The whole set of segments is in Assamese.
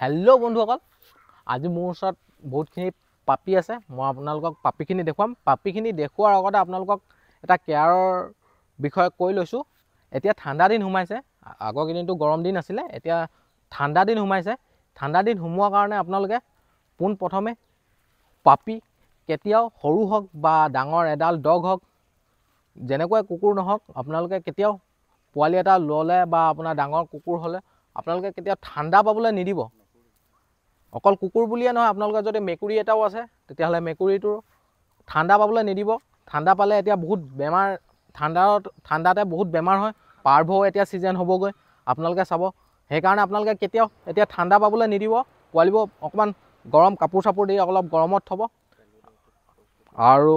হেল্ল' বন্ধুসকল আজি মোৰ ওচৰত বহুতখিনি পাপি আছে মই আপোনালোকক পাপিখিনি দেখুৱাম পাপিখিনি দেখুৱাৰ আগতে আপোনালোকক এটা কেয়াৰৰ বিষয়ে কৈ লৈছোঁ এতিয়া ঠাণ্ডা দিন সোমাইছে আগৰ কেইদিনটো গৰম দিন আছিলে এতিয়া ঠাণ্ডা দিন সোমাইছে ঠাণ্ডা দিন সোমোৱাৰ কাৰণে আপোনালোকে পোনপ্ৰথমে পাপি কেতিয়াও সৰু হওক বা ডাঙৰ এডাল ডগ হওক যেনেকুৱা কুকুৰ নহওক আপোনালোকে কেতিয়াও পোৱালি এটা ল'লে বা আপোনাৰ ডাঙৰ কুকুৰ হ'লে আপোনালোকে কেতিয়াও ঠাণ্ডা পাবলৈ নিদিব অকল কুকুৰ বুলিয়ে নহয় আপোনালোকৰ যদি মেকুৰী এটাও আছে তেতিয়াহ'লে মেকুৰীটো ঠাণ্ডা পাবলৈ নিদিব ঠাণ্ডা পালে এতিয়া বহুত বেমাৰ ঠাণ্ডাত ঠাণ্ডাতে বহুত বেমাৰ হয় পাৰ্ভ এতিয়া ছিজন হ'বগৈ আপোনালোকে চাব সেইকাৰণে আপোনালোকে কেতিয়াও এতিয়া ঠাণ্ডা পাবলৈ নিদিব পোৱালিবোৰ অকণমান গৰম কাপোৰ চাপোৰ দি অলপ গৰমত থ'ব আৰু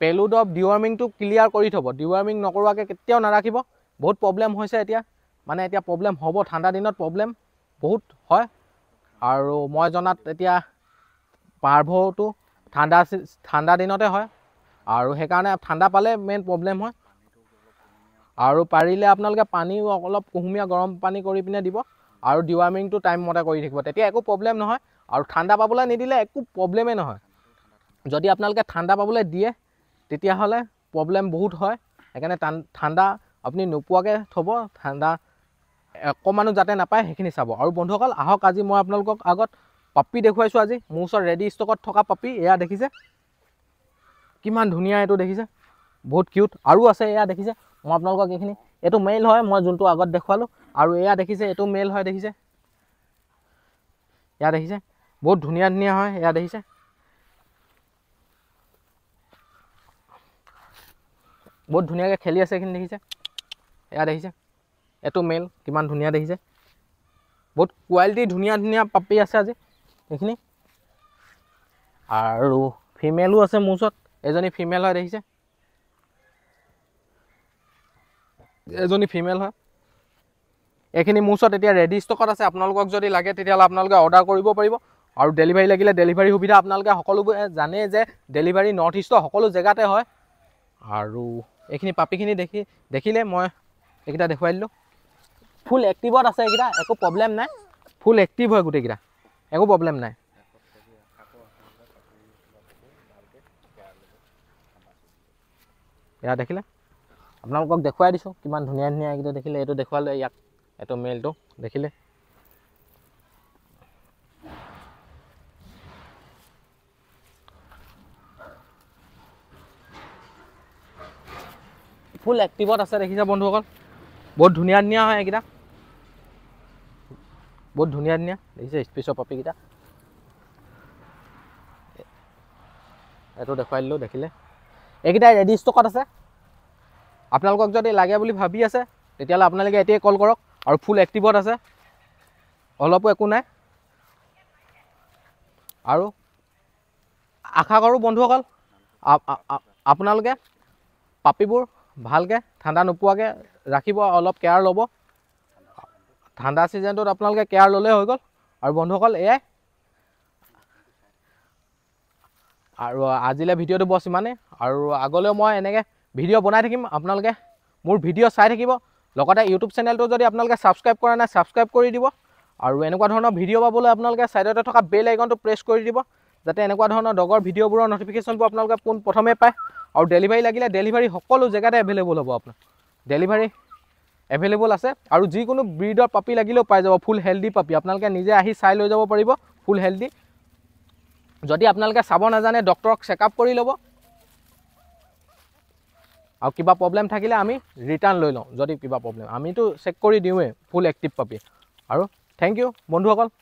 পেলুড অফ ডিৱাৰ্মিংটো ক্লিয়াৰ কৰি থ'ব ডিৱাৰ্মিং নকৰোৱাকৈ কেতিয়াও নাৰাখিব বহুত প্ৰব্লেম হৈছে এতিয়া মানে এতিয়া প্ৰব্লেম হ'ব ঠাণ্ডা দিনত প্ৰব্লেম বহুত হয় আৰু মই জনাত এতিয়া পাৰ্ভটো ঠাণ্ডা ঠাণ্ডা দিনতে হয় আৰু সেইকাৰণে ঠাণ্ডা পালে মেইন প্ৰব্লেম হয় আৰু পাৰিলে আপোনালোকে পানী অলপ কুহুমীয়া গৰম পানী কৰি পিনে দিব আৰু ডিৱাৰ্মিংটো টাইমমতে কৰি থাকিব তেতিয়া একো প্ৰব্লেম নহয় আৰু ঠাণ্ডা পাবলৈ নিদিলে একো প্ৰব্লেমেই নহয় যদি আপোনালোকে ঠাণ্ডা পাবলৈ দিয়ে তেতিয়াহ'লে প্ৰব্লেম বহুত হয় সেইকাৰণে ঠাণ্ডা আপুনি নোপোৱাকৈ থ'ব ঠাণ্ডা অকণমানো যাতে নাপায় সেইখিনি চাব আৰু বন্ধুসকল আহক আজি মই আপোনালোকক আগত পাপি দেখুৱাইছোঁ আজি মোৰ ওচৰত ৰেডি ষ্টকত থকা পাপি এয়া দেখিছে কিমান ধুনীয়া এইটো দেখিছে বহুত কিউট আৰু আছে এয়া দেখিছে মই আপোনালোকক এইখিনি এইটো মেইল হয় মই যোনটো আগত দেখুৱালোঁ আৰু এয়া দেখিছে এইটো মেইল হয় দেখিছে এয়া দেখিছে বহুত ধুনীয়া ধুনীয়া হয় এয়া দেখিছে বহুত ধুনীয়াকৈ খেলি আছে এইখিনি দেখিছে এয়া দেখিছে এইটো মেল কিমান ধুনীয়া দেখিছে বহুত কোৱালিটি ধুনীয়া ধুনীয়া পাপি আছে আজি এইখিনি আৰু ফিমেলো আছে মোৰ ওচৰত এজনী ফিমেল হয় দেখিছে এজনী ফিমেল হয় এইখিনি মোৰ ওচৰত এতিয়া ৰেডি ষ্টকত আছে আপোনালোকক যদি লাগে তেতিয়াহ'লে আপোনালোকে অৰ্ডাৰ কৰিব পাৰিব আৰু ডেলিভাৰী লাগিলে ডেলিভাৰী সুবিধা আপোনালোকে সকলোবোৰে জানে যে ডেলিভাৰী নৰ্থ ইষ্টৰ সকলো জেগাতে হয় আৰু এইখিনি পাপিখিনি দেখি দেখিলে মই এইকেইটা দেখুৱাই দিলোঁ ফুল এক্টিভত আছে এইকেইটা একো প্ৰব্লেম নাই ফুল এক্টিভ হয় গোটেইকেইটা একো প্ৰব্লেম নাই এয়া দেখিলে আপোনালোকক দেখুৱাই দিছোঁ কিমান ধুনীয়া ধুনীয়া এইকেইটা দেখিলে এইটো দেখুৱালে ইয়াক এইটো মেইলটো দেখিলে ফুল এক্টিভত আছে দেখিছে বন্ধুসকল বহুত ধুনীয়া ধুনীয়া হয় এইকেইটা বহুত ধুনীয়া ধুনীয়া দেখিছে স্পেচৰ পাপিকেইটা এইটো দেখুৱাই দিলোঁ দেখিলে এইকেইটা ৰেডি ষ্টকত আছে আপোনালোকক যদি লাগে বুলি ভাবি আছে তেতিয়াহ'লে আপোনালোকে এতিয়াই কল কৰক আৰু ফুল এক্টিভত আছে অলপো একো নাই আৰু আশা কৰোঁ বন্ধুসকল আপোনালোকে পাপিবোৰ ভালকৈ ঠাণ্ডা নোপোৱাকৈ ৰাখিব অলপ কেয়াৰ ল'ব ঠাণ্ডা ছিজনটোত আপোনালোকে কেয়াৰ ল'লে হৈ গ'ল আৰু বন্ধুসকল এয়াই আৰু আজিলৈ ভিডিঅ'টো বছ ইমানেই আৰু আগলৈও মই এনেকৈ ভিডিঅ' বনাই থাকিম আপোনালোকে মোৰ ভিডিঅ' চাই থাকিব লগতে ইউটিউব চেনেলটো যদি আপোনালোকে ছাবস্ক্ৰাইব কৰা নাই ছাবস্ক্ৰাইব কৰি দিব আৰু এনেকুৱা ধৰণৰ ভিডিঅ' পাবলৈ আপোনালোকে ছাইডতে থকা বেল আইকনটো প্ৰেছ কৰি দিব যাতে এনেকুৱা ধৰণৰ ডগৰ ভিডিঅ'বোৰৰ ন'টিফিকেশ্যনবোৰ আপোনালোকে পোন প্ৰথমে পায় আৰু ডেলিভাৰী লাগিলে ডেলিভাৰী সকলো জেগাতে এভেইলেবল হ'ব আপোনাৰ ডেলিভাৰী এভেইলেবল আছে আৰু যিকোনো ব্ৰিডৰ পাপি লাগিলেও পাই যাব ফুল হেল্ডি পাপি আপোনালোকে নিজে আহি চাই লৈ যাব পাৰিব ফুল হেল্ডি যদি আপোনালোকে চাব নাজানে ডক্টৰক চেকআপ কৰি ল'ব আৰু কিবা প্ৰব্লেম থাকিলে আমি ৰিটাৰ্ণ লৈ লওঁ যদি কিবা প্ৰব্লেম আমিতো চেক কৰি দিওঁৱেই ফুল এক্টিভ পাপি আৰু থেংক ইউ বন্ধুসকল